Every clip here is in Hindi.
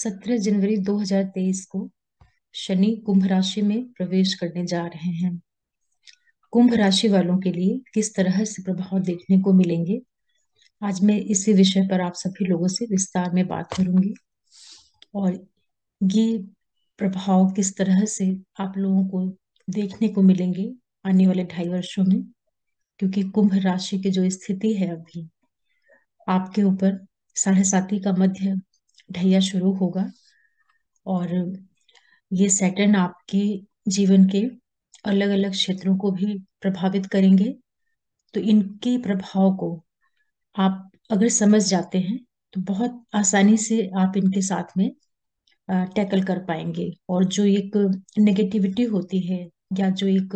सत्रह जनवरी 2023 को शनि कुंभ राशि में प्रवेश करने जा रहे हैं कुंभ राशि वालों के लिए किस तरह से प्रभाव देखने को मिलेंगे आज मैं इसी विषय पर आप सभी लोगों से विस्तार में बात करूंगी और ये प्रभाव किस तरह से आप लोगों को देखने को मिलेंगे आने वाले ढाई वर्षों में क्योंकि कुंभ राशि की जो स्थिति है अभी आपके ऊपर साढ़े साथी का मध्य ढैया शुरू होगा और ये सैटर्न आपके जीवन के अलग अलग क्षेत्रों को भी प्रभावित करेंगे तो इनके प्रभाव को आप अगर समझ जाते हैं तो बहुत आसानी से आप इनके साथ में टैकल कर पाएंगे और जो एक नेगेटिविटी होती है या जो एक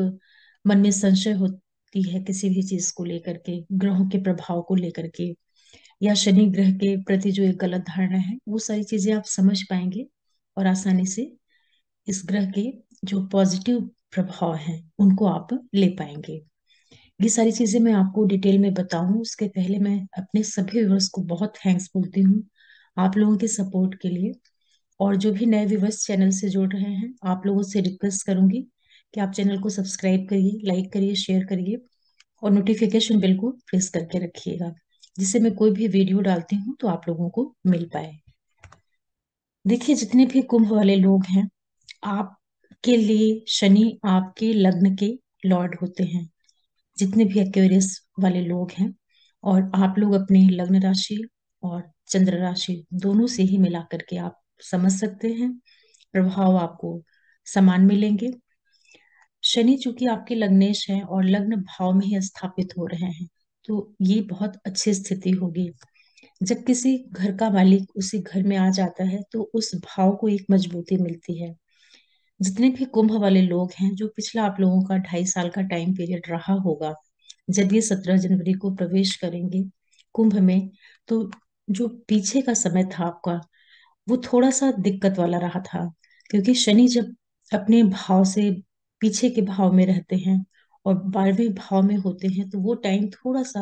मन में संशय होती है किसी भी चीज को लेकर के ग्रहों के प्रभाव को लेकर के या शनि ग्रह के प्रति जो एक गलत धारणा है वो सारी चीजें आप समझ पाएंगे और आसानी से इस ग्रह के जो पॉजिटिव प्रभाव हैं उनको आप ले पाएंगे ये सारी चीजें मैं आपको डिटेल में बताऊं उसके पहले मैं अपने सभी व्यवर्स को बहुत थैंक्स बोलती हूँ आप लोगों के सपोर्ट के लिए और जो भी नए व्यवर्स चैनल से जुड़ रहे हैं आप लोगों से रिक्वेस्ट करूंगी कि आप चैनल को सब्सक्राइब करिए लाइक करिए शेयर करिए और नोटिफिकेशन बिल को प्रेस करके रखिएगा जिससे मैं कोई भी वीडियो डालती हूँ तो आप लोगों को मिल पाए देखिए जितने भी कुंभ वाले लोग हैं आपके लिए शनि आपके लग्न के लॉर्ड होते हैं जितने भी एक्वेरियस वाले लोग हैं और आप लोग अपने लग्न राशि और चंद्र राशि दोनों से ही मिला करके आप समझ सकते हैं प्रभाव आपको समान मिलेंगे शनि चूंकि आपके लग्नेश हैं और लग्न भाव में ही स्थापित हो रहे हैं तो ये बहुत अच्छी स्थिति होगी जब किसी घर का मालिक उसी घर में आ जाता है तो उस भाव को एक मजबूती मिलती है जितने भी कुंभ वाले लोग हैं जो पिछला आप लोगों का ढाई साल का टाइम पीरियड रहा होगा जब ये सत्रह जनवरी को प्रवेश करेंगे कुंभ में तो जो पीछे का समय था आपका वो थोड़ा सा दिक्कत वाला रहा था क्योंकि शनि जब अपने भाव से पीछे के भाव में रहते हैं और बारहवें भाव में होते हैं तो वो टाइम थोड़ा सा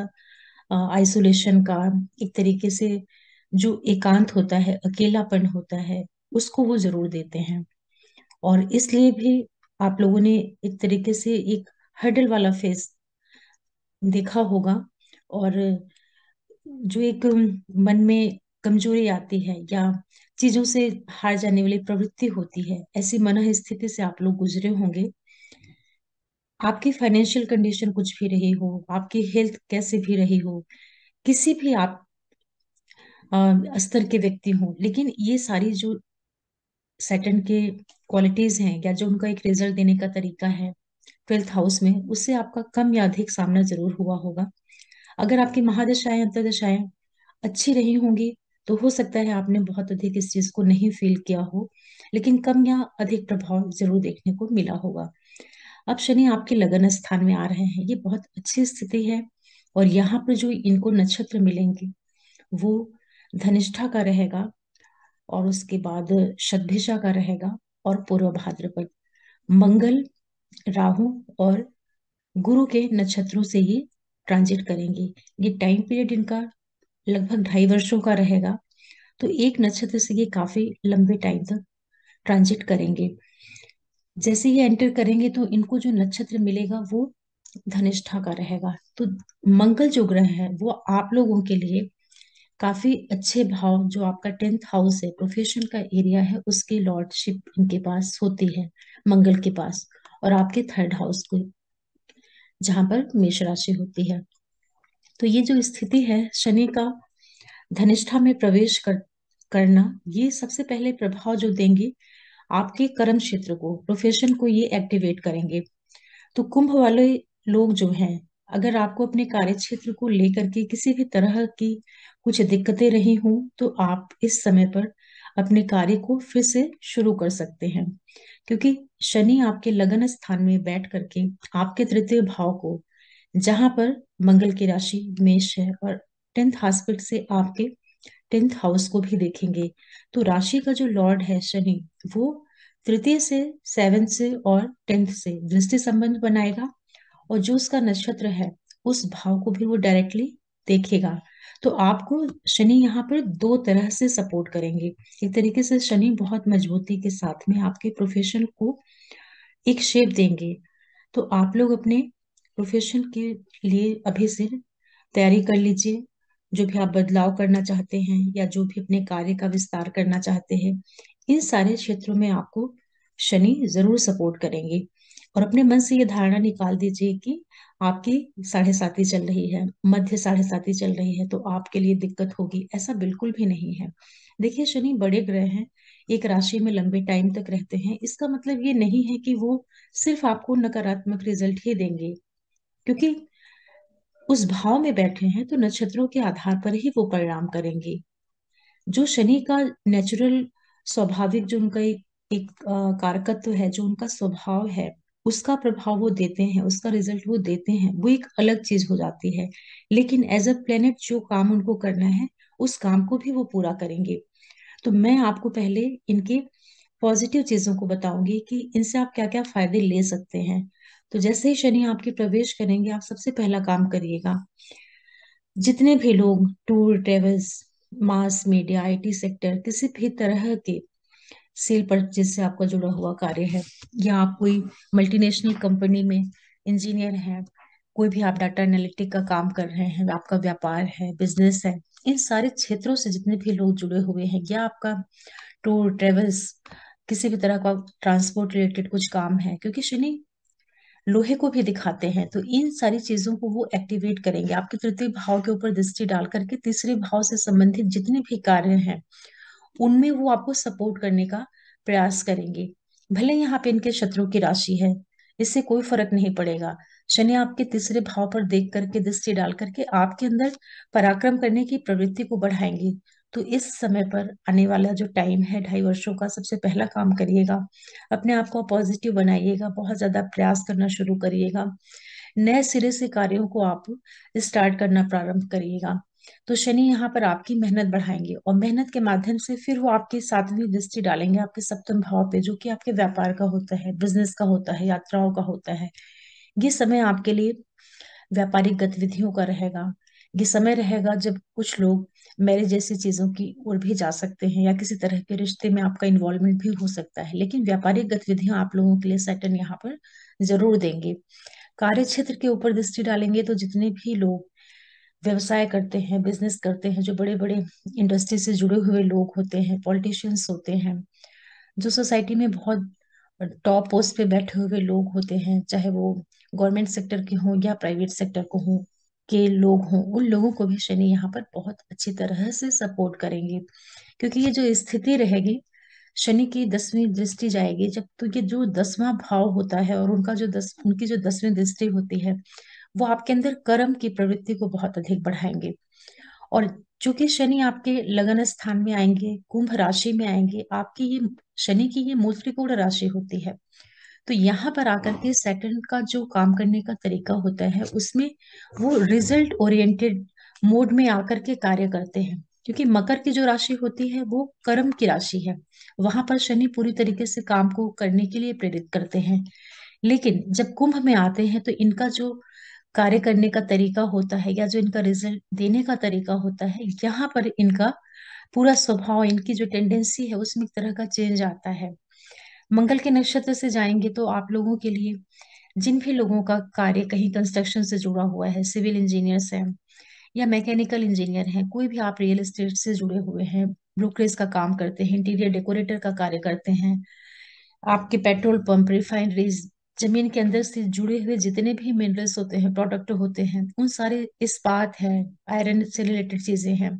आइसोलेशन का एक तरीके से जो एकांत होता है अकेलापन होता है उसको वो जरूर देते हैं और इसलिए भी आप लोगों ने एक तरीके से एक हर्डल वाला फेस देखा होगा और जो एक मन में कमजोरी आती है या चीजों से हार जाने वाली प्रवृत्ति होती है ऐसी मन स्थिति से आप लोग गुजरे होंगे आपकी फाइनेंशियल कंडीशन कुछ भी रही हो आपकी हेल्थ कैसे भी रही हो किसी भी आप आ, स्तर के व्यक्ति हो लेकिन ये सारी जो सेटन के क्वालिटीज हैं या जो उनका एक रिजल्ट देने का तरीका है ट्वेल्थ हाउस में उससे आपका कम या अधिक सामना जरूर हुआ होगा अगर आपकी महादशाएं अंतरदशाएं अच्छी रही होंगी तो हो सकता है आपने बहुत अधिक इस चीज को नहीं फील किया हो लेकिन कम या अधिक प्रभाव जरूर देखने को मिला होगा अब शनि आपके लगन स्थान में आ रहे हैं ये बहुत अच्छी स्थिति है और यहाँ पर जो इनको नक्षत्र मिलेंगे वो धनिष्ठा का रहेगा और उसके बाद शतभिषा का रहेगा और पूर्व भाद्रपद मंगल राहु और गुरु के नक्षत्रों से ही ट्रांजिट करेंगे ये टाइम पीरियड इनका लगभग ढाई वर्षों का रहेगा तो एक नक्षत्र से ये काफी लंबे टाइम तक ट्रांजिट करेंगे जैसे ही एंटर करेंगे तो इनको जो नक्षत्र मिलेगा वो धनिष्ठा का रहेगा तो मंगल जो ग्रह है वो आप लोगों के लिए काफी अच्छे भाव जो आपका टेंथ हाउस है प्रोफेशन का एरिया है उसकी लॉर्डशिप इनके पास होती है मंगल के पास और आपके थर्ड हाउस को जहां पर मेष राशि होती है तो ये जो स्थिति है शनि का धनिष्ठा में प्रवेश कर करना ये सबसे पहले प्रभाव जो देंगे आपके कर्म क्षेत्र को प्रोफेशन को ये एक्टिवेट करेंगे तो कुंभ वाले लोग जो हैं अगर आपको अपने कार्य क्षेत्र को लेकर के किसी भी तरह की कुछ दिक्कतें रही हूं तो आप इस समय पर अपने कार्य को फिर से शुरू कर सकते हैं क्योंकि शनि आपके लगन स्थान में बैठ करके आपके तृतीय भाव को जहां पर मंगल की राशि मेष है और टेंथ हॉस्पिटल से आपके टेंथ हाउस को भी देखेंगे तो राशि का जो लॉर्ड है शनि वो तृतीय से सेवेंथ से और टेंथ से दृष्टि संबंध बनाएगा और जो उसका नक्षत्र है उस भाव को भी वो डायरेक्टली देखेगा तो आपको शनि यहाँ पर दो तरह से सपोर्ट करेंगे एक तरीके से शनि बहुत मजबूती के साथ में आपके प्रोफेशन को एक शेप देंगे तो आप लोग अपने प्रोफेशन के लिए अभी से तैयारी कर लीजिए जो भी आप बदलाव करना चाहते हैं या जो भी अपने कार्य का विस्तार करना चाहते हैं इन सारे क्षेत्रों में आपको शनि जरूर सपोर्ट करेंगे और अपने मन से ये धारणा निकाल दीजिए कि आपकी साढ़े साथी चल रही है मध्य साढ़े साथी चल रही है तो आपके लिए दिक्कत होगी ऐसा बिल्कुल भी नहीं है देखिए शनि बड़े ग्रह हैं एक राशि में लंबे टाइम तक रहते हैं इसका मतलब ये नहीं है कि वो सिर्फ आपको नकारात्मक रिजल्ट ही देंगे क्योंकि उस भाव में बैठे हैं तो नक्षत्रों के आधार पर ही वो परिणाम करेंगे जो शनि का नेचुरल स्वाभाविक जो उनका एक, एक कारकत्व है जो उनका स्वभाव है उसका प्रभाव वो देते हैं उसका रिजल्ट वो देते हैं वो एक अलग चीज हो जाती है लेकिन एज अ प्लेनेट जो काम उनको करना है उस काम को भी वो पूरा करेंगे तो मैं आपको पहले इनके पॉजिटिव चीजों को बताऊंगी कि इनसे आप क्या क्या फायदे ले सकते हैं तो जैसे ही शनि आपके प्रवेश करेंगे आप सबसे पहला काम करिएगा जितने भी लोग tour travels mass media IT sector किसी भी तरह के सेल परचेज से आपका जुड़ा हुआ कार्य है या आप कोई मल्टीनेशनल कंपनी में इंजीनियर हैं कोई भी आप डाटा एनालिटिक का काम कर रहे हैं आपका व्यापार है बिजनेस है इन सारे क्षेत्रों से जितने भी लोग जुड़े हुए हैं या आपका टूर ट्रेवल्स किसी भी तरह का ट्रांसपोर्ट रिलेटेड कुछ काम है क्योंकि शनि लोहे को भी दिखाते हैं तो इन सारी चीजों को वो एक्टिवेट करेंगे आपके तृतीय भाव के ऊपर दृष्टि डाल करके तीसरे भाव से संबंधित जितने भी कार्य हैं उनमें वो आपको सपोर्ट करने का प्रयास करेंगे भले यहाँ पे इनके शत्रु की राशि है इससे कोई फर्क नहीं पड़ेगा शनि आपके तीसरे भाव पर देख करके दृष्टि डाल करके आपके अंदर पराक्रम करने की प्रवृत्ति को बढ़ाएंगे तो इस समय पर आने वाला जो टाइम है ढाई वर्षों का सबसे पहला काम करिएगा अपने आप को पॉजिटिव बनाइएगा बहुत ज़्यादा प्रयास करना शुरू करिएगा नए सिरे से कार्यों को आप स्टार्ट करना प्रारंभ करिएगा तो शनि यहाँ पर आपकी मेहनत बढ़ाएंगे और मेहनत के माध्यम से फिर वो आपके सातवीं दृष्टि डालेंगे आपके सप्तम भाव पे जो कि आपके व्यापार का होता है बिजनेस का होता है यात्राओं का होता है ये समय आपके लिए व्यापारिक गतिविधियों का रहेगा ये समय रहेगा जब कुछ लोग मैरिज जैसी चीजों की ओर भी जा सकते हैं या किसी तरह के रिश्ते में आपका इन्वॉल्वमेंट भी हो सकता है लेकिन व्यापारिक गतिविधियां आप लोगों के लिए सैटन यहाँ पर जरूर देंगे कार्य क्षेत्र के ऊपर दृष्टि डालेंगे तो जितने भी लोग व्यवसाय करते हैं बिजनेस करते हैं जो बड़े बड़े इंडस्ट्री से जुड़े हुए लोग होते हैं पॉलिटिशियंस होते हैं जो सोसाइटी में बहुत टॉप पोस्ट पे बैठे हुए लोग होते हैं चाहे वो गवर्नमेंट सेक्टर के हों या प्राइवेट सेक्टर को हों के लोग हों उन लोगों को भी शनि यहाँ पर बहुत अच्छी तरह से सपोर्ट करेंगे क्योंकि ये जो स्थिति रहेगी शनि की दसवीं दृष्टि जाएगी जब तो ये जो दसवां भाव होता है और उनका जो दस उनकी जो दसवीं दृष्टि होती है वो आपके अंदर कर्म की प्रवृत्ति को बहुत अधिक बढ़ाएंगे और चूंकि शनि आपके लगन स्थान में आएंगे कुंभ राशि में आएंगे आपकी ये शनि की ये मूल त्रिकोण राशि होती है तो यहाँ पर आकर के सेकंड का जो काम करने का तरीका होता है उसमें वो रिजल्ट ओरिएंटेड मोड में आकर के कार्य करते हैं क्योंकि मकर की जो राशि होती है वो कर्म की राशि है वहां पर शनि पूरी तरीके से काम को करने के लिए प्रेरित करते हैं लेकिन जब कुंभ में आते हैं तो इनका जो कार्य करने का तरीका होता है या जो इनका रिजल्ट देने का तरीका होता है यहाँ पर इनका पूरा स्वभाव इनकी जो टेंडेंसी है उसमें एक तरह का चेंज आता है मंगल के नक्षत्र से जाएंगे तो आप लोगों के लिए जिन भी लोगों का कार्य कहीं कंस्ट्रक्शन से जुड़ा हुआ है सिविल इंजीनियर्स हैं या मैकेनिकल इंजीनियर हैं कोई भी आप रियल एस्टेट से जुड़े हुए हैं ब्रोकरेज का काम करते हैं इंटीरियर डेकोरेटर का कार्य करते हैं आपके पेट्रोल पंप रिफाइनरीज जमीन के अंदर से जुड़े हुए जितने भी मिनरल्स होते हैं प्रोडक्ट होते हैं उन सारे इस्पात है आयरन से रिलेटेड चीजें हैं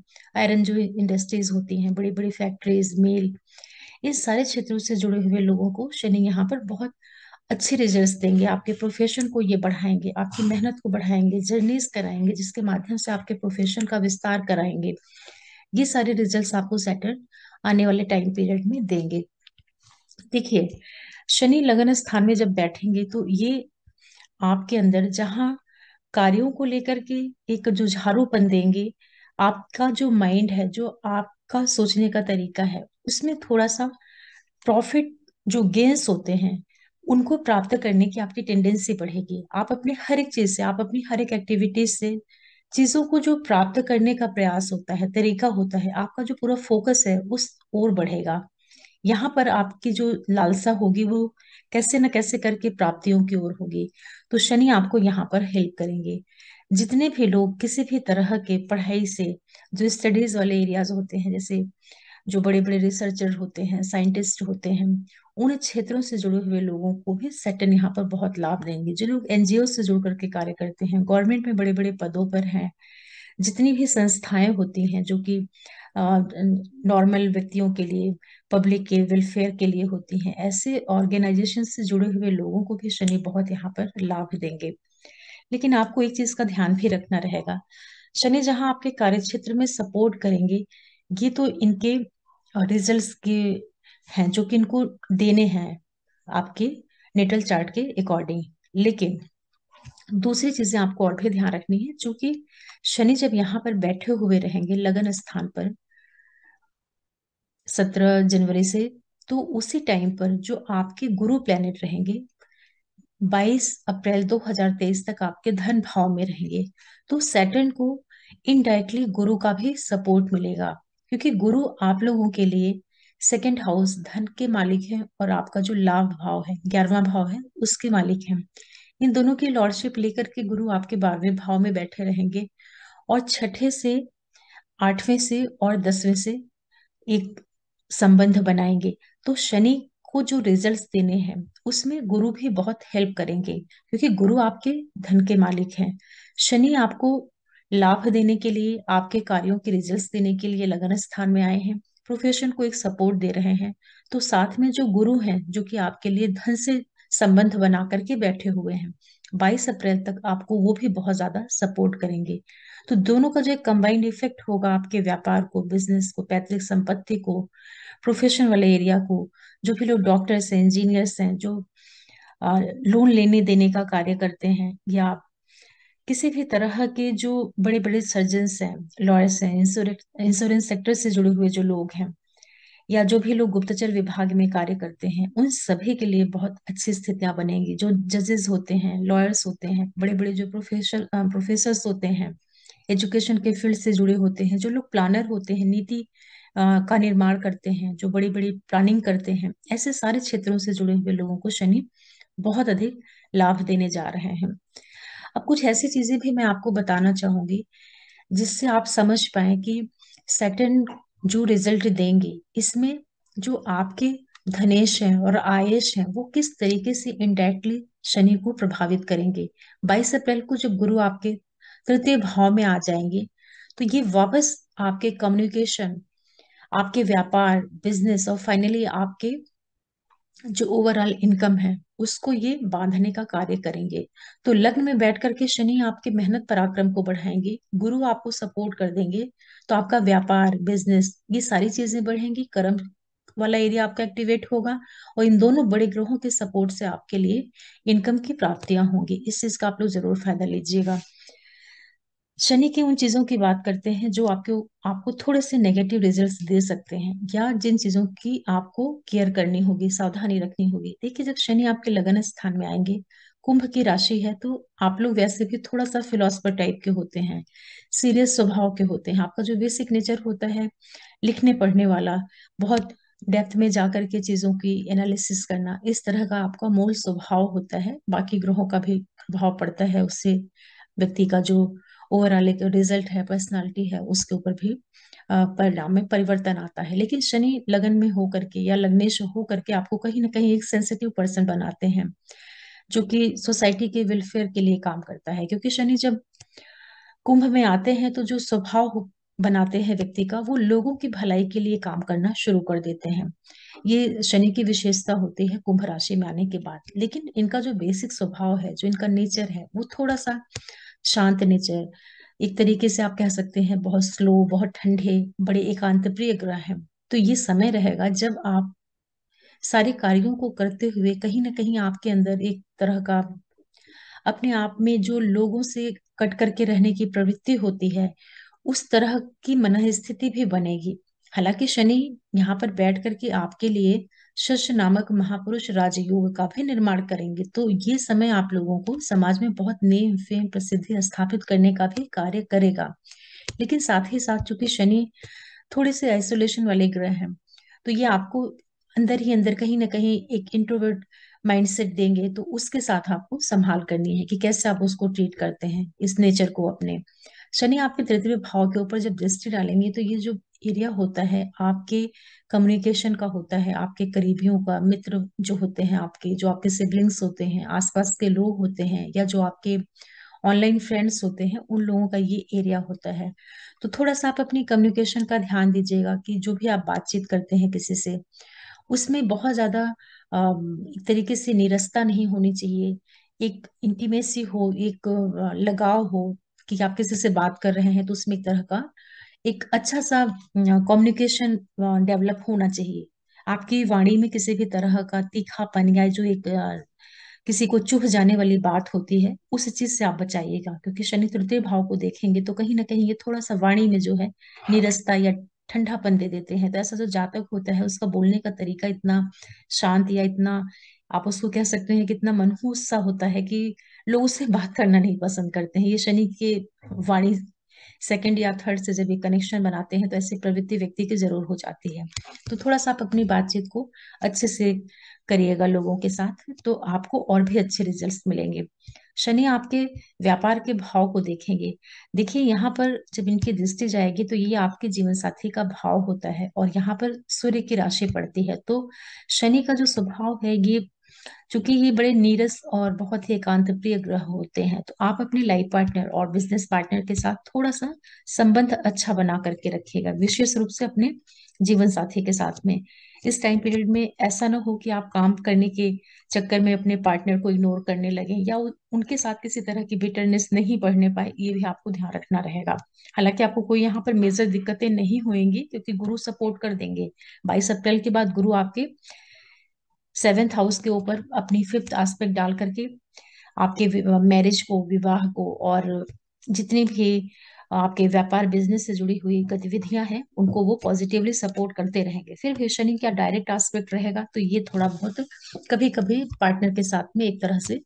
आयरन जो इंडस्ट्रीज होती हैं बड़ी बड़ी फैक्ट्रीज मिल इन सारे क्षेत्रों से जुड़े हुए लोगों को शनि यहाँ पर बहुत अच्छे रिजल्ट्स देंगे आपके प्रोफेशन को ये बढ़ाएंगे आपकी मेहनत को बढ़ाएंगे जर्नीज कराएंगे जिसके माध्यम से आपके प्रोफेशन का विस्तार कराएंगे ये सारे रिजल्ट्स आपको सैटर्न आने वाले टाइम पीरियड में देंगे देखिए शनि लगन स्थान में जब बैठेंगे तो ये आपके अंदर जहाँ कार्यों को लेकर के एक जुझारूपन देंगे आपका जो माइंड है जो आपका सोचने का तरीका है उसमें थोड़ा सा प्रॉफिट जो गेंस होते हैं उनको प्राप्त करने की आपकी टेंडेंसी बढ़ेगी आप अपने हर एक चीज से आप अपनी हर एक एक्टिविटीज से चीजों को जो प्राप्त करने का प्रयास होता है तरीका होता है आपका जो पूरा फोकस है उस ओर बढ़ेगा यहाँ पर आपकी जो लालसा होगी वो कैसे ना कैसे करके प्राप्तियों की ओर होगी तो शनि आपको यहाँ पर हेल्प करेंगे जितने भी लोग किसी भी तरह के पढ़ाई से जो स्टडीज वाले एरियाज होते हैं जैसे जो बड़े बड़े रिसर्चर होते हैं साइंटिस्ट होते हैं उन क्षेत्रों से जुड़े हुए लोगों को भी सेटन यहाँ पर बहुत लाभ देंगे जो लोग एनजीओ से जुड़ करके कार्य करते हैं गवर्नमेंट में बड़े बड़े पदों पर हैं जितनी भी संस्थाएं होती हैं जो कि नॉर्मल व्यक्तियों के लिए पब्लिक के वेलफेयर के लिए होती हैं ऐसे ऑर्गेनाइजेशन से जुड़े हुए लोगों को भी शनि बहुत यहाँ पर लाभ देंगे लेकिन आपको एक चीज का ध्यान भी रखना रहेगा शनि जहाँ आपके कार्य क्षेत्र में सपोर्ट करेंगे ये तो इनके रिजल्ट्स के हैं जो कि इनको देने हैं आपके नेटल चार्ट के अकॉर्डिंग लेकिन दूसरी चीजें आपको और भी ध्यान रखनी है जो कि शनि जब यहाँ पर बैठे हुए रहेंगे लगन स्थान पर सत्रह जनवरी से तो उसी टाइम पर जो आपके गुरु प्लेनेट रहेंगे 22 अप्रैल 2023 तक आपके धन भाव में रहेंगे तो सैटर्न को इनडायरेक्टली गुरु का भी सपोर्ट मिलेगा क्योंकि गुरु आप लोगों के लिए सेकेंड हाउस धन के मालिक है और आपका जो लाभ भाव है ग्यारहवा भाव है उसके मालिक हैं इन दोनों की लॉर्डशिप लेकर के गुरु आपके बारहवें भाव में बैठे रहेंगे और छठे से आठवें से और दसवें से एक संबंध बनाएंगे तो शनि को जो रिजल्ट्स देने हैं उसमें गुरु भी बहुत हेल्प करेंगे क्योंकि गुरु आपके धन के मालिक हैं शनि आपको लाभ देने के लिए आपके कार्यों के रिजल्ट्स देने के लिए लगन स्थान में आए हैं प्रोफेशन को एक सपोर्ट दे रहे हैं तो साथ में जो गुरु हैं जो कि आपके लिए धन से संबंध बना करके बैठे हुए हैं 22 अप्रैल तक आपको वो भी बहुत ज्यादा सपोर्ट करेंगे तो दोनों का जो एक कंबाइंड इफेक्ट होगा आपके व्यापार को बिजनेस को पैतृक संपत्ति को प्रोफेशन वाले एरिया को जो भी लोग डॉक्टर्स हैं इंजीनियर्स हैं जो लोन लेने देने का कार्य करते हैं या आप किसी भी तरह के जो बड़े बड़े सर्जन्स हैं लॉयर्स हैं इंश्योरेंस सेक्टर से जुड़े हुए जो लोग हैं या जो भी लोग गुप्तचर विभाग में कार्य करते हैं उन सभी के लिए बहुत अच्छी स्थितियां बनेगी जो जजेस होते हैं लॉयर्स होते हैं बड़े बड़े जो प्रोफेसर होते हैं एजुकेशन के फील्ड से जुड़े होते हैं जो लोग प्लानर होते हैं नीति का निर्माण करते हैं जो बड़ी बड़ी प्लानिंग करते हैं ऐसे सारे क्षेत्रों से जुड़े हुए लोगों को शनि बहुत अधिक लाभ देने जा रहे हैं अब कुछ ऐसी चीजें भी मैं आपको बताना चाहूंगी जिससे आप समझ पाए कि सेकंड जो रिजल्ट देंगे इसमें जो आपके धनेश हैं और आयेश हैं वो किस तरीके से इनडायरेक्टली शनि को प्रभावित करेंगे 22 अप्रैल को जब गुरु आपके तृतीय भाव में आ जाएंगे तो ये वापस आपके कम्युनिकेशन आपके व्यापार बिजनेस और फाइनली आपके जो ओवरऑल इनकम है उसको ये बांधने का कार्य करेंगे तो लग्न में बैठ करके शनि आपके मेहनत पराक्रम को बढ़ाएंगे गुरु आपको सपोर्ट कर देंगे तो आपका व्यापार बिजनेस ये सारी चीजें बढ़ेंगी कर्म वाला एरिया आपका एक्टिवेट होगा और इन दोनों बड़े ग्रहों के सपोर्ट से आपके लिए इनकम की प्राप्तियां होंगी इस चीज का आप लोग जरूर फायदा लीजिएगा शनि की उन चीजों की बात करते हैं जो आपके आपको थोड़े से नेगेटिव रिजल्ट्स दे सकते हैं या जिन चीजों की आपको केयर करनी होगी सावधानी रखनी होगी देखिए जब शनि आपके लगन स्थान में आएंगे कुंभ की राशि है तो आप लोग वैसे भी थोड़ा सा फिलोसफर टाइप के होते हैं सीरियस स्वभाव के होते हैं आपका जो बेसिक नेचर होता है लिखने पढ़ने वाला बहुत डेप्थ में जाकर के चीजों की एनालिसिस करना इस तरह का आपका मूल स्वभाव होता है बाकी ग्रहों का भी प्रभाव पड़ता है उससे व्यक्ति का जो ओवरऑल एक रिजल्ट है पर्सनालिटी है उसके ऊपर भी परिणाम में परिवर्तन आता है लेकिन शनि लगन में होकर के या लग्नेश होकर के आपको कहीं ना कहीं एक सेंसिटिव पर्सन बनाते हैं जो कि सोसाइटी के वेलफेयर के लिए काम करता है क्योंकि शनि जब कुंभ में आते हैं तो जो स्वभाव बनाते हैं व्यक्ति का वो लोगों की भलाई के लिए काम करना शुरू कर देते हैं ये शनि की विशेषता होती है कुंभ राशि में आने के बाद लेकिन इनका जो बेसिक स्वभाव है जो इनका नेचर है वो थोड़ा सा शांत नेचर एक तरीके से आप कह सकते हैं बहुत स्लो बहुत ठंडे बड़े एकांत प्रिय ग्रह हैं तो ये समय रहेगा जब आप सारे कार्यों को करते हुए कहीं ना कहीं आपके अंदर एक तरह का अपने आप में जो लोगों से कट करके रहने की प्रवृत्ति होती है उस तरह की मन स्थिति भी बनेगी हालांकि शनि यहाँ पर बैठ करके आपके लिए शिष्य नामक महापुरुष राजयोग का भी निर्माण करेंगे तो ये समय आप लोगों को समाज में बहुत नेम फेम प्रसिद्धि स्थापित करने का भी कार्य करेगा लेकिन साथ ही साथ चूंकि शनि थोड़े से आइसोलेशन वाले ग्रह हैं तो ये आपको अंदर ही अंदर कहीं ना कहीं एक इंट्रोवर्ट माइंडसेट देंगे तो उसके साथ आपको संभाल करनी है कि कैसे आप उसको ट्रीट करते हैं इस नेचर को अपने शनि आपके तृतीय भाव के ऊपर जब दृष्टि डालेंगे तो ये जो एरिया होता है आपके कम्युनिकेशन का होता है आपके करीबियों का मित्र जो होते हैं आपके जो आपके सिबलिंग्स होते हैं आसपास के लोग होते हैं या जो आपके ऑनलाइन फ्रेंड्स होते हैं उन लोगों का ये एरिया होता है तो थोड़ा सा आप अपनी कम्युनिकेशन का ध्यान दीजिएगा कि जो भी आप बातचीत करते हैं किसी से उसमें बहुत ज्यादा एक तरीके से निरस्ता नहीं होनी चाहिए एक इंटीमेसी हो एक लगाव हो कि आप किसी से बात कर रहे हैं तो उसमें एक तरह का एक अच्छा सा कम्युनिकेशन डेवलप होना चाहिए आपकी वाणी में किसी भी तरह का तीखापन या जो एक किसी को चुभ जाने वाली बात होती है उस चीज से आप बचाइएगा क्योंकि शनि तृतीय भाव को देखेंगे तो कहीं ना कहीं ये थोड़ा सा वाणी में जो है निरस्ता या ठंडापन दे देते हैं तो ऐसा जो जातक होता है उसका बोलने का तरीका इतना शांत या इतना आप उसको कह सकते हैं कि इतना मनहूस सा होता है कि लोग उससे बात करना नहीं पसंद करते हैं ये शनि के वाणी सेकेंड या थर्ड से जब ये कनेक्शन बनाते हैं तो ऐसी प्रवृत्ति व्यक्ति की जरूर हो जाती है तो थोड़ा सा आप अपनी बातचीत को अच्छे से करिएगा लोगों के साथ तो आपको और भी अच्छे रिजल्ट मिलेंगे शनि आपके व्यापार के भाव को देखेंगे देखिए यहाँ पर जब इनकी दृष्टि जाएगी तो ये आपके जीवन साथी का भाव होता है और यहाँ पर सूर्य की राशि पड़ती है तो शनि का जो स्वभाव है ये चूंकि ये बड़े नीरस और बहुत ही एकांत प्रिय ग्रह होते हैं तो आप अपने लाइफ पार्टनर और बिजनेस पार्टनर के साथ थोड़ा सा संबंध अच्छा बना करके रखिएगा विशेष रूप से अपने जीवन साथी के साथ में इस टाइम पीरियड में ऐसा ना हो कि आप काम करने के चक्कर में अपने पार्टनर को इग्नोर करने लगे या उनके साथ किसी तरह की बिटरनेस नहीं बढ़ने पाए ये भी आपको ध्यान रखना रहेगा हालांकि आपको कोई यहाँ पर मेजर दिक्कतें नहीं होंगी क्योंकि गुरु सपोर्ट कर देंगे बाईस अप्रैल के बाद गुरु आपके सेवेंथ हाउस के ऊपर अपनी फिफ्थ आस्पेक्ट डाल करके आपके मैरिज को विवाह को और जितने भी आपके व्यापार बिजनेस से जुड़ी हुई गतिविधियां हैं उनको वो पॉजिटिवली सपोर्ट करते रहेंगे फिर भी शनि का डायरेक्ट आस्पेक्ट रहेगा तो ये थोड़ा बहुत कभी कभी पार्टनर के साथ में एक तरह से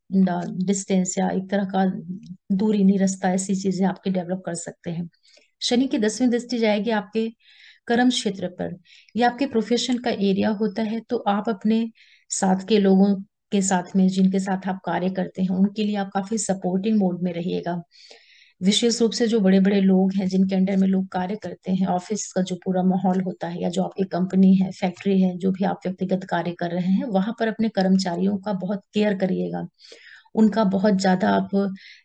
डिस्टेंस या एक तरह का दूरी नहीं रस्ता ऐसी चीजें आपके डेवलप कर सकते हैं शनि की दसवीं दृष्टि जाएगी आपके कर्म क्षेत्र पर या आपके प्रोफेशन का एरिया होता है तो आप अपने साथ के लोगों के साथ में जिनके साथ आप कार्य करते हैं उनके लिए आप काफी सपोर्टिंग मोड में रहिएगा विशेष रूप से जो बड़े बड़े लोग हैं जिनके अंडर में लोग कार्य करते हैं ऑफिस का जो पूरा माहौल होता है या जो आपकी कंपनी है फैक्ट्री है जो भी आप व्यक्तिगत कार्य कर रहे हैं वहां पर अपने कर्मचारियों का बहुत केयर करिएगा उनका बहुत ज्यादा आप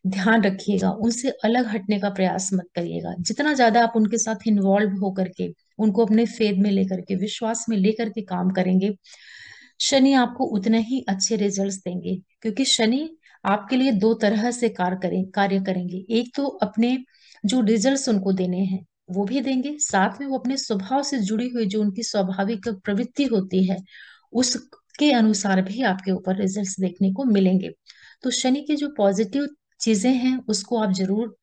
ध्यान रखिएगा उनसे अलग हटने का प्रयास मत करिएगा जितना ज्यादा आप उनके साथ इन्वॉल्व होकर के उनको अपने फेद में लेकर के विश्वास में लेकर के काम करेंगे शनि आपको उतने ही अच्छे रिजल्ट्स देंगे क्योंकि शनि आपके लिए दो तरह से कार्य करें कार्य करेंगे एक तो अपने जो रिजल्ट्स उनको देने हैं वो भी देंगे साथ में वो अपने स्वभाव से जुड़ी हुई जो उनकी स्वाभाविक प्रवृत्ति होती है उसके अनुसार भी आपके ऊपर रिजल्ट्स देखने को मिलेंगे तो शनि के जो पॉजिटिव चीजें हैं उसको आप जरूर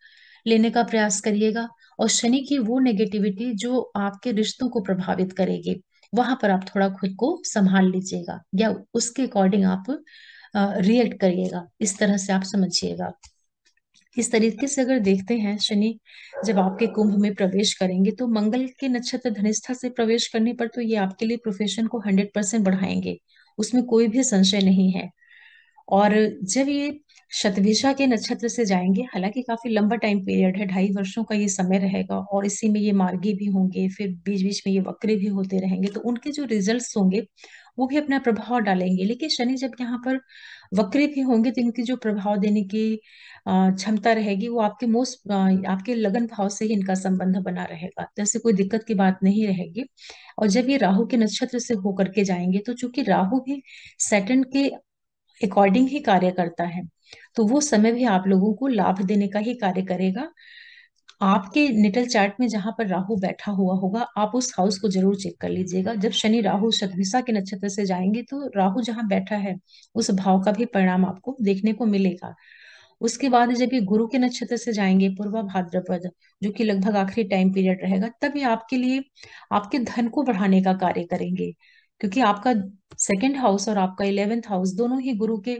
लेने का प्रयास करिएगा और शनि की वो नेगेटिविटी जो आपके रिश्तों को प्रभावित करेगी वहां पर आप थोड़ा खुद को संभाल लीजिएगा या उसके अकॉर्डिंग आप रिएक्ट करिएगा इस तरह से आप समझिएगा इस तरीके से अगर देखते हैं शनि जब आपके कुंभ में प्रवेश करेंगे तो मंगल के नक्षत्र धनिष्ठा से प्रवेश करने पर तो ये आपके लिए प्रोफेशन को हंड्रेड परसेंट बढ़ाएंगे उसमें कोई भी संशय नहीं है और जब ये शतभिषा के नक्षत्र से जाएंगे हालांकि काफी लंबा टाइम पीरियड है ढाई वर्षों का ये समय रहेगा और इसी में ये मार्गी भी होंगे फिर बीच बीच में ये वक्री भी होते रहेंगे तो उनके जो रिजल्ट्स होंगे वो भी अपना प्रभाव डालेंगे लेकिन शनि जब यहाँ पर वक्री भी होंगे तो इनकी जो प्रभाव देने की क्षमता रहेगी वो आपके मोस्ट आपके लगन भाव से ही इनका संबंध बना रहेगा तो ऐसे कोई दिक्कत की बात नहीं रहेगी और जब ये राहु के नक्षत्र से होकर के जाएंगे तो चूंकि राहु भी सेटन के अकॉर्डिंग ही कार्य करता है तो वो समय भी आप लोगों को लाभ देने का ही कार्य करेगा आपके निटल चार्ट में जहां पर राहु बैठा हुआ होगा आप उस हाउस को जरूर चेक कर लीजिएगा जब शनि राहु शतभिषा के नक्षत्र से जाएंगे तो राहु जहां बैठा है उस भाव का भी परिणाम आपको देखने को मिलेगा उसके बाद जब ये गुरु के नक्षत्र से जाएंगे पूर्वा भाद्रपद जो कि लगभग आखिरी टाइम पीरियड रहेगा तब ये आपके लिए आपके धन को बढ़ाने का कार्य करेंगे क्योंकि आपका सेकेंड हाउस और आपका इलेवेंथ हाउस दोनों ही गुरु के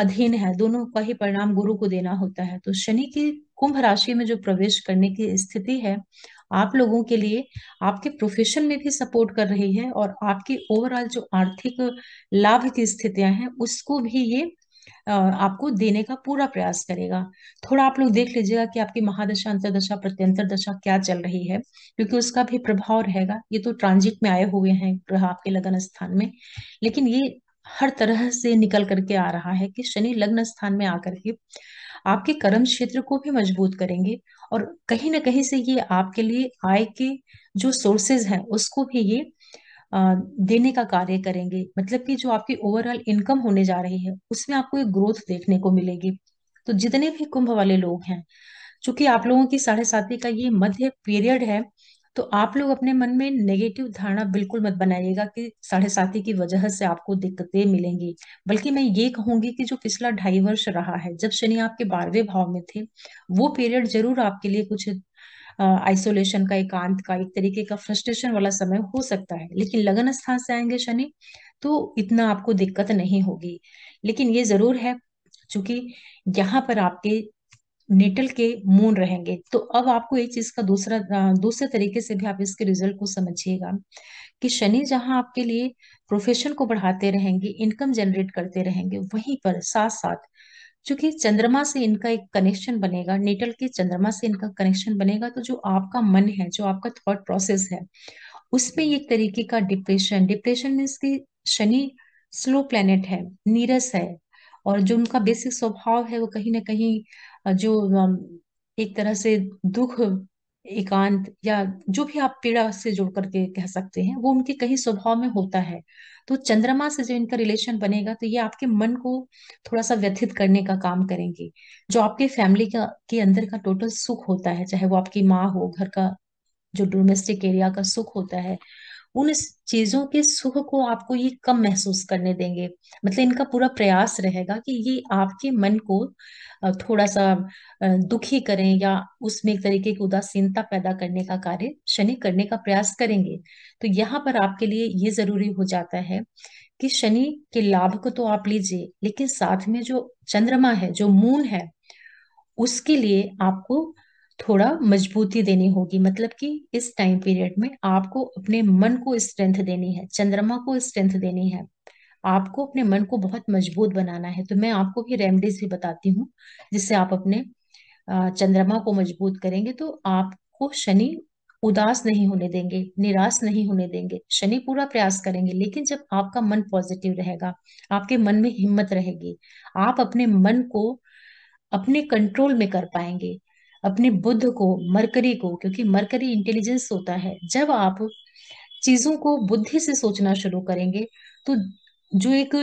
अधीन है दोनों का ही परिणाम गुरु को देना होता है तो शनि की कुंभ राशि में जो प्रवेश करने की स्थिति है आप लोगों के लिए आपके प्रोफेशन में भी सपोर्ट कर रही है और आपकी ओवरऑल जो आर्थिक लाभ की स्थितियां हैं उसको भी ये आपको देने का पूरा प्रयास करेगा थोड़ा आप लोग देख लीजिएगा कि आपकी महादशा अंतरदशा प्रत्यंतर दशा क्या चल रही है क्योंकि उसका भी प्रभाव रहेगा ये तो ट्रांजिट में आए हुए हैं ग्रह आपके लगन स्थान में लेकिन ये हर तरह से निकल करके आ रहा है कि शनि लग्न स्थान में आकर के आपके कर्म क्षेत्र को भी मजबूत करेंगे और कहीं ना कहीं से ये आपके लिए आय के जो सोर्सेज हैं उसको भी ये देने का कार्य करेंगे मतलब कि जो आपकी ओवरऑल इनकम होने जा रही है उसमें आपको एक ग्रोथ देखने को मिलेगी तो जितने भी कुंभ वाले लोग हैं चूंकि आप लोगों की साढ़े साथी का ये मध्य पीरियड है तो आप लोग अपने मन में नेगेटिव धारणा बिल्कुल मत बनाइएगा कि साढ़े साथी की वजह से आपको दिक्कतें मिलेंगी बल्कि मैं ये कहूंगी कि जो पिछला ढाई वर्ष रहा है जब शनि आपके बारहवें भाव में थे वो पीरियड जरूर आपके लिए कुछ आइसोलेशन का एकांत का एक तरीके का फ्रस्ट्रेशन वाला समय हो सकता है लेकिन लगन स्थान से आएंगे शनि तो इतना आपको दिक्कत नहीं होगी लेकिन ये जरूर है चूंकि यहाँ पर आपके नेटल के मून रहेंगे तो अब आपको एक चीज का दूसरा दूसरे तरीके से भी आप इसके रिजल्ट को समझिएगा कि शनि जहां आपके लिए प्रोफेशन को बढ़ाते रहेंगे इनकम जनरेट करते रहेंगे वहीं पर साथ साथ क्योंकि चंद्रमा से इनका एक कनेक्शन बनेगा नेटल के चंद्रमा से इनका कनेक्शन बनेगा तो जो आपका मन है जो आपका थॉट प्रोसेस है उसमें एक तरीके का डिप्रेशन डिप्रेशन मीन्स की शनि स्लो प्लेनेट है नीरस है और जो उनका बेसिक स्वभाव है वो कहीं ना कहीं जो um, एक तरह से दुख एकांत या जो भी आप पीड़ा से जोड़ करके कह सकते हैं वो उनके कहीं स्वभाव में होता है तो चंद्रमा से जो इनका रिलेशन बनेगा तो ये आपके मन को थोड़ा सा व्यथित करने का काम करेंगे जो आपके फैमिली का के अंदर का टोटल सुख होता है चाहे वो आपकी माँ हो घर का जो डोमेस्टिक एरिया का सुख होता है उन चीजों के सुख को आपको ये कम महसूस करने देंगे मतलब इनका पूरा प्रयास रहेगा कि ये आपके मन को थोड़ा सा दुखी करें या उसमें एक तरीके की उदासीनता पैदा करने का कार्य शनि करने का प्रयास करेंगे तो यहाँ पर आपके लिए ये जरूरी हो जाता है कि शनि के लाभ को तो आप लीजिए लेकिन साथ में जो चंद्रमा है जो मून है उसके लिए आपको थोड़ा मजबूती देनी होगी मतलब कि इस टाइम पीरियड में आपको अपने मन को स्ट्रेंथ देनी है चंद्रमा को स्ट्रेंथ देनी है आपको अपने मन को बहुत मजबूत बनाना है तो मैं आपको भी रेमडीज भी बताती हूँ जिससे आप अपने चंद्रमा को मजबूत करेंगे तो आपको शनि उदास नहीं होने देंगे निराश नहीं होने देंगे शनि पूरा प्रयास करेंगे लेकिन जब आपका मन पॉजिटिव रहेगा आपके मन में हिम्मत रहेगी आप अपने मन को अपने कंट्रोल में कर पाएंगे अपने बुद्ध को मरकरी को क्योंकि मरकरी इंटेलिजेंस होता है जब आप चीजों को बुद्धि से सोचना शुरू करेंगे तो जो एक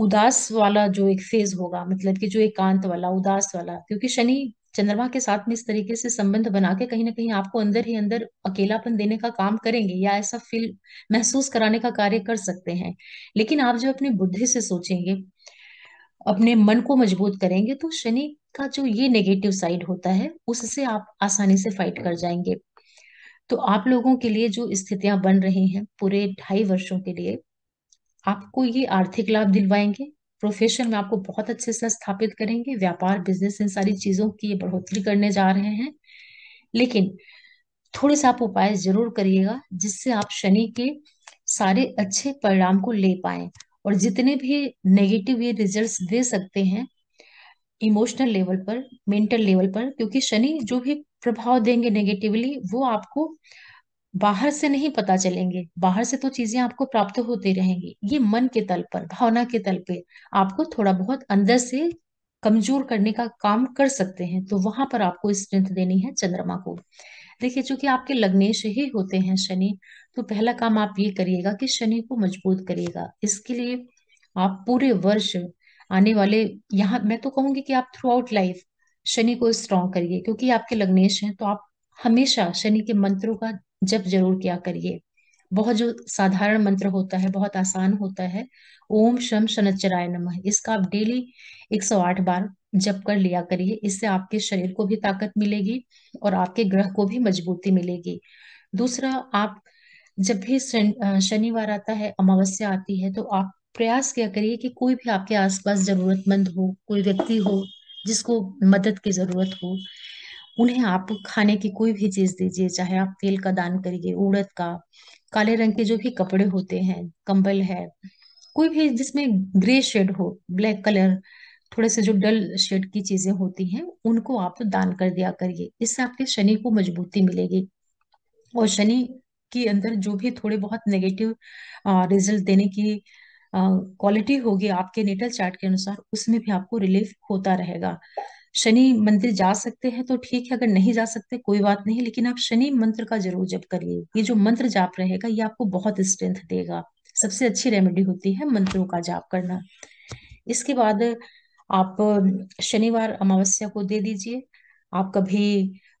उदास वाला जो एक फेज होगा मतलब कि जो एकांत वाला उदास वाला क्योंकि शनि चंद्रमा के साथ में इस तरीके से संबंध बना के कहीं ना कहीं आपको अंदर ही अंदर अकेलापन देने का काम करेंगे या ऐसा फील महसूस कराने का कार्य कर सकते हैं लेकिन आप जब अपनी बुद्धि से सोचेंगे अपने मन को मजबूत करेंगे तो शनि का जो ये नेगेटिव साइड होता है उससे आप आसानी से फाइट कर हम्म। जाएंगे तो आप लोगों के लिए जो स्थितियां बन रही हैं पूरे ढाई वर्षों के लिए आपको ये आर्थिक लाभ दिलवाएंगे प्रोफेशन में आपको बहुत अच्छे से स्थापित करेंगे व्यापार बिजनेस इन सारी चीजों की बढ़ोतरी करने जा रहे हैं लेकिन थोड़े से आप उपाय जरूर करिएगा जिससे आप शनि के सारे अच्छे परिणाम को ले पाए और जितने भी नेगेटिव ये रिजल्ट्स दे सकते हैं इमोशनल लेवल पर मेंटल लेवल पर क्योंकि शनि जो भी प्रभाव देंगे नेगेटिवली वो आपको बाहर से नहीं पता चलेंगे बाहर से तो चीजें आपको प्राप्त होती रहेंगी ये मन के तल पर भावना के तल पे आपको थोड़ा बहुत अंदर से कमजोर करने का काम कर सकते हैं तो वहां पर आपको स्ट्रेंथ देनी है चंद्रमा को देखिए चूंकि आपके लग्नेश ही होते हैं शनि तो पहला काम आप ये करिएगा कि शनि को मजबूत करिएगा इसके लिए आप पूरे वर्ष आने वाले यहाँ मैं तो कहूंगी कि आप थ्रू आउट लाइफ शनि को स्ट्रॉन्ग करिए क्योंकि आपके लग्नेश हैं तो आप हमेशा शनि के मंत्रों का जप जरूर किया करिए बहुत जो साधारण मंत्र होता है बहुत आसान होता है ओम शम शनचराय नमः इसका आप डेली 108 बार जप कर लिया करिए इससे आपके शरीर को भी ताकत मिलेगी और आपके ग्रह को भी मजबूती मिलेगी दूसरा आप जब भी शनिवार आता है अमावस्या आती है तो आप प्रयास किया करिए कि कोई भी आपके आसपास जरूरतमंद हो कोई व्यक्ति हो जिसको मदद की जरूरत हो उन्हें आप खाने की कोई भी चीज दीजिए चाहे आप तेल का दान करिए उड़द का काले रंग के जो भी कपड़े होते हैं कंबल है कोई भी जिसमें ग्रे शेड हो ब्लैक कलर थोड़े से जो डल शेड की चीजें होती हैं उनको आप दान कर दिया करिए इससे आपके शनि को मजबूती मिलेगी और शनि के अंदर जो भी थोड़े बहुत नेगेटिव रिजल्ट देने की क्वालिटी होगी आपके नेटल चार्ट के अनुसार उसमें भी आपको रिलीफ होता रहेगा शनि मंदिर जा सकते हैं तो ठीक है अगर नहीं जा सकते कोई बात नहीं लेकिन आप शनि मंत्र का जरूर जप करिए ये जो मंत्र जाप रहेगा ये आपको बहुत स्ट्रेंथ देगा सबसे अच्छी रेमेडी होती है मंत्रों का जाप करना इसके बाद आप शनिवार अमावस्या को दे दीजिए आप कभी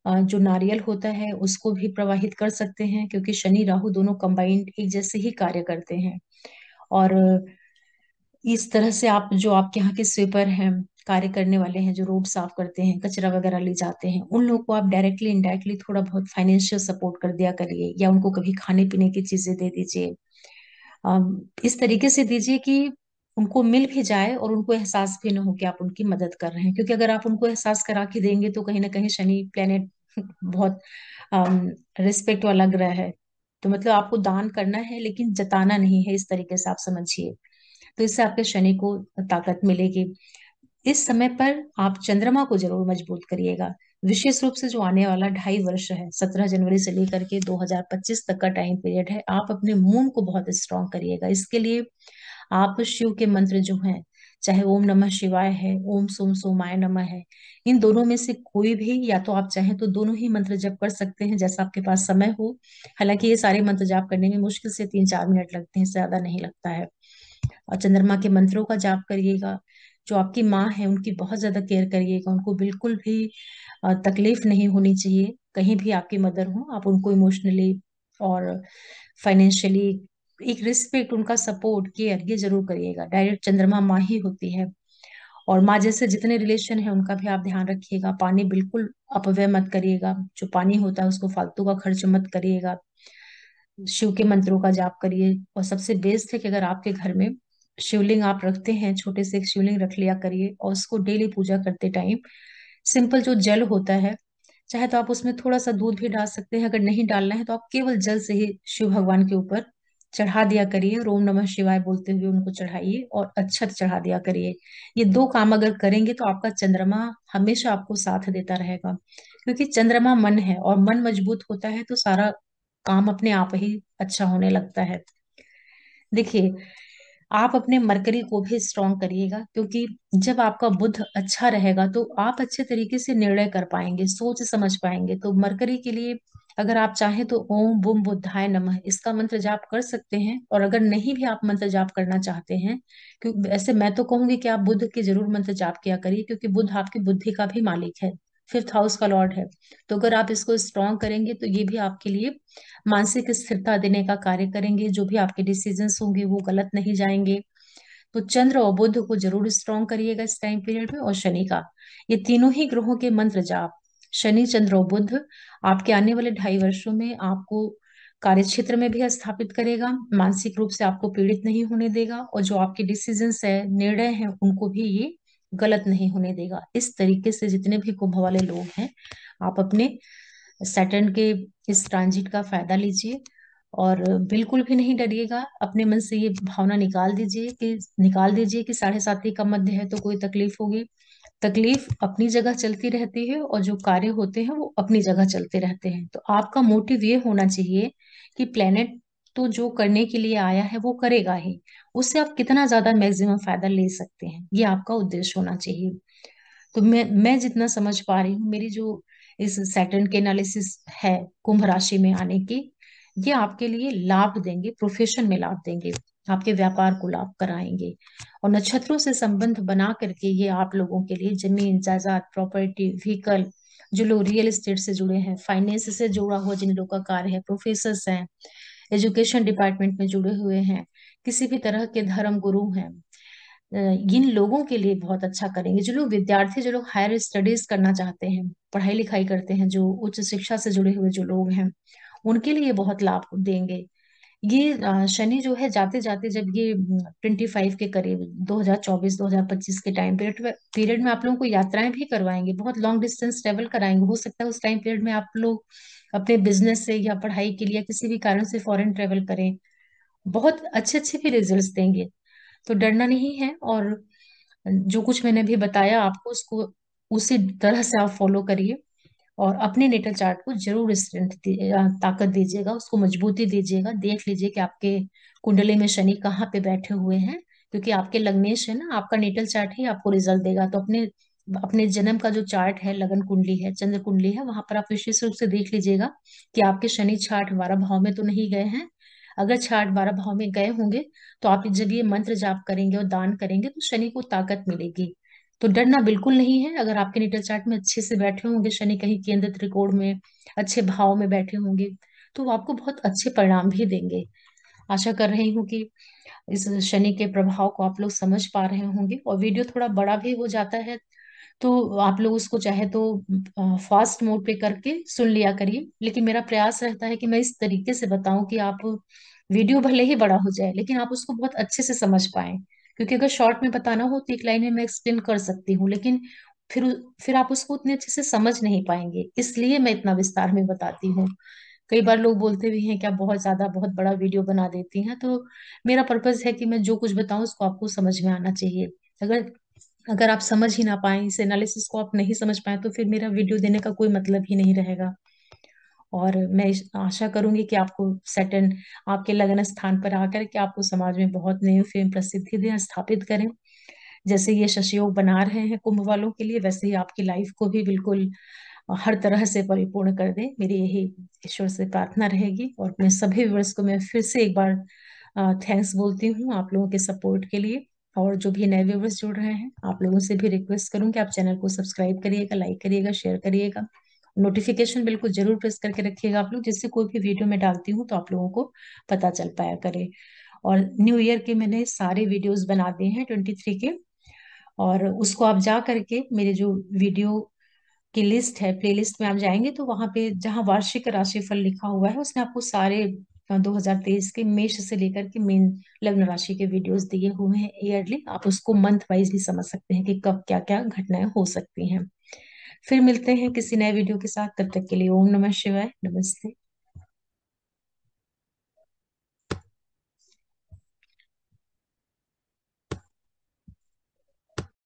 जो नारियल होता है उसको भी प्रवाहित कर सकते हैं क्योंकि शनि राहु दोनों कंबाइंड एक जैसे ही कार्य करते हैं और इस तरह से आप जो आपके यहाँ के स्वीपर हैं कार्य करने वाले हैं जो रोड साफ करते हैं कचरा वगैरह ले जाते हैं उन लोगों को आप डायरेक्टली इनडायरेक्टली थोड़ा बहुत फाइनेंशियल सपोर्ट कर दिया करिए या उनको कभी खाने पीने की चीजें दे दीजिए इस तरीके से दीजिए कि उनको मिल भी जाए और उनको एहसास भी ना हो कि आप उनकी मदद कर रहे हैं क्योंकि अगर आप उनको एहसास करा के देंगे तो कहीं ना कहीं शनि प्लेनेट बहुत रिस्पेक्ट वाला ग्रह है तो मतलब आपको दान करना है लेकिन जताना नहीं है इस तरीके से आप समझिए तो इससे आपके शनि को ताकत मिलेगी इस समय पर आप चंद्रमा को जरूर मजबूत करिएगा विशेष रूप से जो आने वाला ढाई वर्ष है सत्रह जनवरी से लेकर के 2025 तक का टाइम पीरियड है आप अपने मून को बहुत स्ट्रांग करिएगा इसके लिए आप शिव के मंत्र जो हैं चाहे ओम नमः शिवाय है ओम सोम सोमाय नमः है इन दोनों में से कोई भी या तो आप चाहें तो दोनों ही मंत्र जप कर सकते हैं जैसा आपके पास समय हो हालांकि ये सारे मंत्र जाप करने में मुश्किल से तीन चार मिनट लगते हैं ज्यादा नहीं लगता है और चंद्रमा के मंत्रों का जाप करिएगा जो आपकी माँ है उनकी बहुत ज्यादा केयर करिएगा उनको बिल्कुल भी तकलीफ नहीं होनी चाहिए कहीं भी आपकी मदर हो आप उनको इमोशनली और फाइनेंशियली एक रिस्पेक्ट उनका सपोर्ट केयर ये जरूर करिएगा डायरेक्ट चंद्रमा माँ ही होती है और माँ जैसे जितने रिलेशन है उनका भी आप ध्यान रखिएगा पानी बिल्कुल अपव्यय मत करिएगा जो पानी होता है उसको फालतू का खर्च मत करिएगा शिव के मंत्रों का जाप करिए और सबसे बेस्ट है कि अगर आपके घर में शिवलिंग आप रखते हैं छोटे से एक शिवलिंग रख लिया करिए और उसको डेली पूजा करते टाइम सिंपल जो जल होता है चाहे तो आप उसमें थोड़ा सा दूध भी डाल सकते हैं अगर नहीं डालना है तो आप केवल जल से ही शिव भगवान के ऊपर चढ़ा दिया करिए और ओम नमः शिवाय बोलते हुए उनको चढ़ाइए और अच्छत तो चढ़ा दिया करिए ये दो काम अगर करेंगे तो आपका चंद्रमा हमेशा आपको साथ देता रहेगा क्योंकि चंद्रमा मन है और मन मजबूत होता है तो सारा काम अपने आप ही अच्छा होने लगता है देखिए आप अपने मरकरी को भी स्ट्रॉन्ग करिएगा क्योंकि जब आपका बुद्ध अच्छा रहेगा तो आप अच्छे तरीके से निर्णय कर पाएंगे सोच समझ पाएंगे तो मरकरी के लिए अगर आप चाहें तो ओम बुम बुद्धाय नमः इसका मंत्र जाप कर सकते हैं और अगर नहीं भी आप मंत्र जाप करना चाहते हैं क्योंकि ऐसे मैं तो कहूंगी कि आप बुद्ध के जरूर मंत्र जाप किया करिए क्योंकि बुद्ध आपकी बुद्धि का भी मालिक है फिफ्थ हाउस का लॉर्ड है तो अगर आप इसको स्ट्रांग करेंगे तो ये भी आपके लिए मानसिक स्थिरता देने का कार्य करेंगे जो भी आपके डिसीजन होंगे वो गलत नहीं जाएंगे तो चंद्र और बुद्ध को जरूर स्ट्रांग करिएगा इस टाइम पीरियड में और शनि का ये तीनों ही ग्रहों के मंत्र जाप शनि चंद्र और बुद्ध आपके आने वाले ढाई वर्षों में आपको कार्य क्षेत्र में भी स्थापित करेगा मानसिक रूप से आपको पीड़ित नहीं होने देगा और जो आपके डिसीजन है निर्णय है उनको भी ये गलत नहीं होने देगा इस तरीके से जितने भी कुंभ वाले लोग हैं आप अपने सैटर्न के इस ट्रांजिट का फायदा लीजिए और बिल्कुल भी नहीं डरिएगा अपने मन से ये भावना निकाल दीजिए कि निकाल दीजिए कि साढ़े साथी ही का मध्य है तो कोई तकलीफ होगी तकलीफ अपनी जगह चलती रहती है और जो कार्य होते हैं वो अपनी जगह चलते रहते हैं तो आपका मोटिव ये होना चाहिए कि प्लेनेट तो जो करने के लिए आया है वो करेगा ही उससे आप कितना ज्यादा मैक्सिमम फायदा ले सकते हैं ये आपका उद्देश्य होना चाहिए तो मैं मैं जितना समझ पा रही हूँ मेरी जो इस सैटर्न के एनालिसिस है कुंभ राशि में आने की ये आपके लिए लाभ देंगे प्रोफेशन में लाभ देंगे आपके व्यापार को लाभ कराएंगे और नक्षत्रों से संबंध बना करके ये आप लोगों के लिए जमीन जायदाद प्रॉपर्टी व्हीकल जो लोग रियल एस्टेट से जुड़े हैं फाइनेंस से जुड़ा हुआ जिन लोगों का कार्य है प्रोफेसर हैं एजुकेशन डिपार्टमेंट में जुड़े हुए हैं किसी भी तरह के धर्म गुरु हैं इन लोगों के लिए बहुत अच्छा करेंगे जो लोग विद्यार्थी जो लोग हायर स्टडीज करना चाहते हैं पढ़ाई लिखाई करते हैं जो उच्च शिक्षा से जुड़े हुए जो लोग हैं उनके लिए बहुत लाभ देंगे ये शनि जो है जाते जाते जब ये ट्वेंटी फाइव के करीब 2024-2025 के टाइम पीरियड में पीरियड में आप लोगों को यात्राएं भी करवाएंगे बहुत लॉन्ग डिस्टेंस ट्रेवल कराएंगे हो सकता है उस टाइम पीरियड में आप लोग अपने बिजनेस से या पढ़ाई के लिए किसी भी कारण से फॉरेन ट्रेवल करें बहुत अच्छे अच्छे भी रिजल्ट देंगे तो डरना नहीं है और जो कुछ मैंने भी बताया आपको उसको उसी तरह से आप फॉलो करिए और अपने नेटल चार्ट को जरूर स्ट्रेंथ ताकत दीजिएगा उसको मजबूती दीजिएगा देख लीजिए कि आपके कुंडली में शनि कहाँ पे बैठे हुए हैं क्योंकि आपके लग्नेश है ना आपका नेटल चार्ट ही आपको रिजल्ट देगा तो अपने अपने जन्म का जो चार्ट है लगन कुंडली है चंद्र कुंडली है वहां पर आप विशेष रूप से देख लीजिएगा कि आपके शनि छाठ बारह भाव में तो नहीं गए हैं अगर छाठ बारह भाव में गए होंगे तो आप जब ये मंत्र जाप करेंगे और दान करेंगे तो शनि को ताकत मिलेगी तो डरना बिल्कुल नहीं है अगर आपके नेटल चार्ट में अच्छे से बैठे होंगे शनि कहीं केंद्र त्रिकोण में अच्छे भाव में बैठे होंगे तो वो आपको बहुत अच्छे परिणाम भी देंगे आशा कर रही हूँ कि इस शनि के प्रभाव को आप लोग समझ पा रहे होंगे और वीडियो थोड़ा बड़ा भी हो जाता है तो आप लोग उसको चाहे तो फास्ट मोड पे करके सुन लिया करिए लेकिन मेरा प्रयास रहता है कि मैं इस तरीके से बताऊं कि आप वीडियो भले ही बड़ा हो जाए लेकिन आप उसको बहुत अच्छे से समझ पाए क्योंकि अगर शॉर्ट में बताना हो तो एक लाइन में मैं एक्सप्लेन कर सकती हूँ लेकिन फिर फिर आप उसको उतने अच्छे से समझ नहीं पाएंगे इसलिए मैं इतना विस्तार में बताती हूँ कई बार लोग बोलते भी हैं कि आप बहुत ज्यादा बहुत बड़ा वीडियो बना देती हैं तो मेरा पर्पज है कि मैं जो कुछ बताऊं उसको आपको समझ में आना चाहिए अगर अगर आप समझ ही ना पाए इस एनालिसिस को आप नहीं समझ पाए तो फिर मेरा वीडियो देने का कोई मतलब ही नहीं रहेगा और मैं आशा करूंगी कि आपको सेटन आपके लगन स्थान पर आकर के आपको समाज में बहुत नई फेम प्रसिद्धि दें स्थापित करें जैसे ये शशयोग बना रहे हैं कुंभ वालों के लिए वैसे ही आपकी लाइफ को भी बिल्कुल हर तरह से परिपूर्ण कर दें मेरी यही ईश्वर से प्रार्थना रहेगी और अपने सभी व्यवर्स को मैं फिर से एक बार थैंक्स बोलती हूँ आप लोगों के सपोर्ट के लिए और जो भी नए व्यूवर्स जुड़ रहे हैं आप लोगों से भी रिक्वेस्ट करूँ कि आप चैनल को सब्सक्राइब करिएगा लाइक करिएगा शेयर करिएगा नोटिफिकेशन बिल्कुल जरूर प्रेस करके रखिएगा आप लोग जिससे कोई भी वीडियो मैं डालती हूँ तो आप लोगों को पता चल पाया करे और न्यू ईयर के मैंने सारे वीडियोस बना दिए हैं ट्वेंटी थ्री के और उसको आप जा करके मेरे जो वीडियो की लिस्ट है लिस्ट में आप जाएंगे तो वहां पे जहाँ वार्षिक राशिफल लिखा हुआ है उसने आपको सारे 2023 के मेष से लेकर के मेन लग्न राशि के वीडियोस दिए हुए हैं ईयरली आप उसको मंथ वाइज भी समझ सकते हैं कि कब क्या क्या घटनाएं हो सकती हैं फिर मिलते हैं किसी नए वीडियो के साथ तब तक के लिए ओम नमः शिवाय नमस्ते